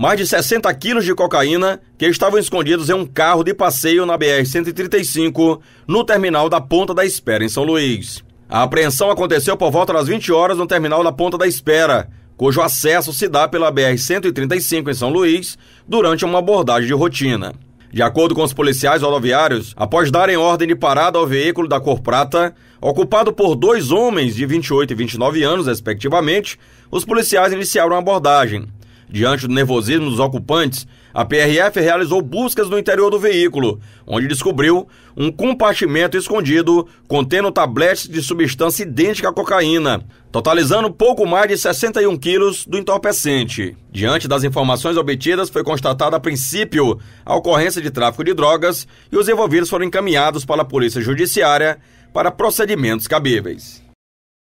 mais de 60 quilos de cocaína que estavam escondidos em um carro de passeio na BR-135, no terminal da Ponta da Espera, em São Luís. A apreensão aconteceu por volta das 20 horas no terminal da Ponta da Espera, cujo acesso se dá pela BR-135 em São Luís durante uma abordagem de rotina. De acordo com os policiais rodoviários, após darem ordem de parada ao veículo da cor prata, ocupado por dois homens de 28 e 29 anos, respectivamente, os policiais iniciaram a abordagem. Diante do nervosismo dos ocupantes, a PRF realizou buscas no interior do veículo, onde descobriu um compartimento escondido contendo tabletes de substância idêntica à cocaína, totalizando pouco mais de 61 quilos do entorpecente. Diante das informações obtidas, foi constatada a princípio a ocorrência de tráfico de drogas e os envolvidos foram encaminhados para a Polícia Judiciária para procedimentos cabíveis.